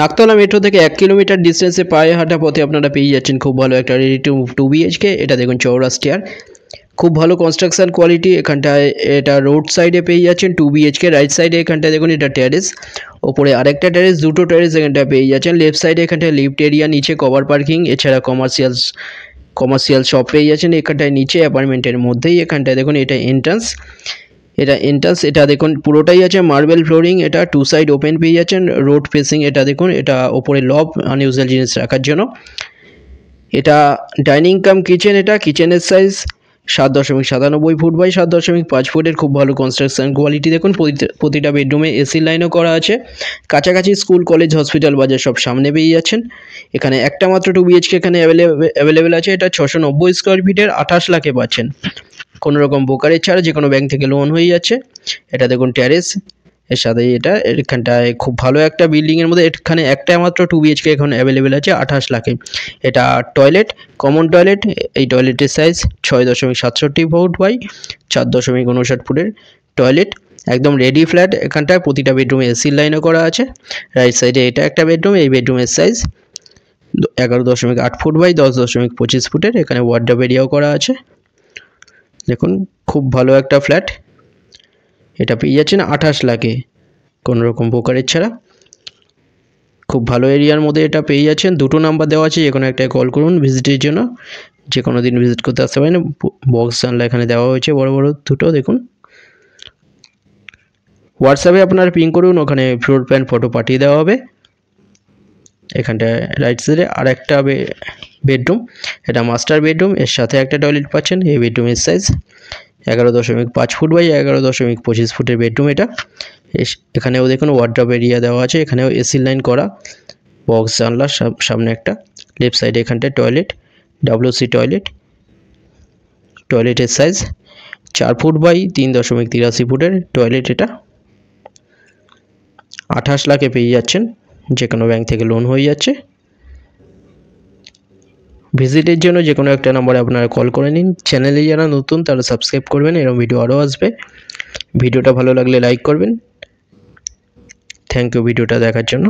Naktala metro থেকে এক kilometre ডিস্টেন্সে পায়ে হাঁটা পথে আপনারা পেয়ে যাচ্ছেন খুব ভালো একটা রেডি টু টু বিএইচকে এটা দেখুন চৌরাস্টিয়ার খুব ভালো কনস্ট্রাকশান কোয়ালিটি এখানটায় এটা রোড সাইডে পেয়ে যাচ্ছেন টু বিএইচকে রাইট সাইডে এখানটায় দেখুন এটা টেরেস ওপরে আরেকটা টেরেস দুটো টেরেস এখানটায় পেয়ে যাচ্ছেন লেফট সাইডে এখানটায় লিফট এরিয়া নিচে কভার পার্কিং এছাড়া কমার্শিয়াল কমার্শিয়াল শপ পেয়ে যাচ্ছেন এখানটায় নিচে অ্যাপার্টমেন্টের মধ্যেই এখানটায় দেখুন এটা এন্ট্রান্স এটা এন্ট্রান্স এটা দেখুন পুরোটাই আছে মার্বেল ফ্লোরিং এটা টু সাইড ওপেন পেয়ে যাচ্ছেন রোড ফেসিং এটা দেখুন এটা ওপরে লব আনইউজুয়াল জিনিস রাখার জন্য এটা ডাইনিং কাম কিচেন এটা কিচেনের সাইজ সাত দশমিক সাতানব্বই ফুট বাই সাত দশমিক পাঁচ ফুটের খুব ভালো কনস্ট্রাকশন কোয়ালিটি দেখুন প্রতিটা বেডরুমে এসি লাইনও করা আছে কাছাকাছি স্কুল কলেজ হসপিটাল বাজার সব সামনে পেয়ে যাচ্ছেন এখানে একটা মাত্র টু বিএচকে এখানে অ্যাভেলেবেল আছে এটা ছশো নব্বই স্কোয়ার ফিটের আঠাশ লাখে পাচ্ছেন কোনো রকম বোকারের ছাড়া যে কোনো ব্যাংক থেকে লোন হয়ে যাচ্ছে এটা দেখুন ট্যারেস এর সাথে এটা এখানটায় খুব ভালো একটা বিল্ডিংয়ের মধ্যে এখানে একটাই মাত্র টু বিএচকে এখন অ্যাভেলেবেল আছে আঠাশ লাখে এটা টয়লেট কমন টয়লেট এই টয়লেটের সাইজ ছয় দশমিক সাতষট্টি ফুট বাই চার দশমিক উনষাট ফুটের টয়লেট একদম রেডি ফ্ল্যাট এখানটায় প্রতিটা বেডরুমে এসির লাইনও করা আছে রাইট সাইডে এটা একটা বেডরুম এই বেডরুমের সাইজ এগারো দশমিক আট ফুট বাই দশ দশমিক পঁচিশ ফুটের এখানে ওয়ার্ডাব এরিয়াও করা আছে দেখুন খুব ভালো একটা ফ্ল্যাট এটা পেয়ে যাচ্ছেন আঠাশ লাখে কোনো রকম ব্রোকারেজ ছাড়া খুব ভালো এরিয়ার মধ্যে এটা পেয়ে যাচ্ছেন দুটো নাম্বার দেওয়া আছে যে কোনো একটা কল করুন ভিজিটের জন্য যে কোনো দিন ভিজিট করতে আসতে পারেন বক্স জানলা এখানে দেওয়া হয়েছে বড় বড় দুটো দেখুন হোয়াটসঅ্যাপে আপনার পিং করুন ওখানে ফ্লোর প্ল্যান ফটো পাঠিয়ে দেওয়া হবে এখানটায় রাইট সাইডে আর একটা বেডরুম এটা মাস্টার বেডরুম এর সাথে একটা টয়লেট পাচ্ছেন এই বেডরুমের সাইজ এগারো দশমিক পাঁচ ফুট বাই এগারো দশমিক পঁচিশ ফুটের বেডরুম এটা এখানেও দেখুন ওয়ার্ড্রপ এরিয়া দেওয়া আছে এখানেও এসি লাইন করা বক্স জানলা সামনে একটা লেফট সাইডে এখানটায় টয়লেট ডাব্লিউসি টয়লেট টয়লেটের সাইজ চার ফুট বাই তিন দশমিক তিরাশি ফুটের টয়লেট এটা আঠাশ লাখে পেয়ে যাচ্ছেন যে কোনো ব্যাংক থেকে লোন হয়ে যাচ্ছে ভিজিটের জন্য যে কোনো একটা নম্বরে আপনারা কল করে নিন চ্যানেলে যারা নতুন তারা সাবস্ক্রাইব করবেন এরকম ভিডিও আরও আসবে ভিডিওটা ভালো লাগলে লাইক করবেন থ্যাংক ইউ ভিডিওটা দেখার জন্য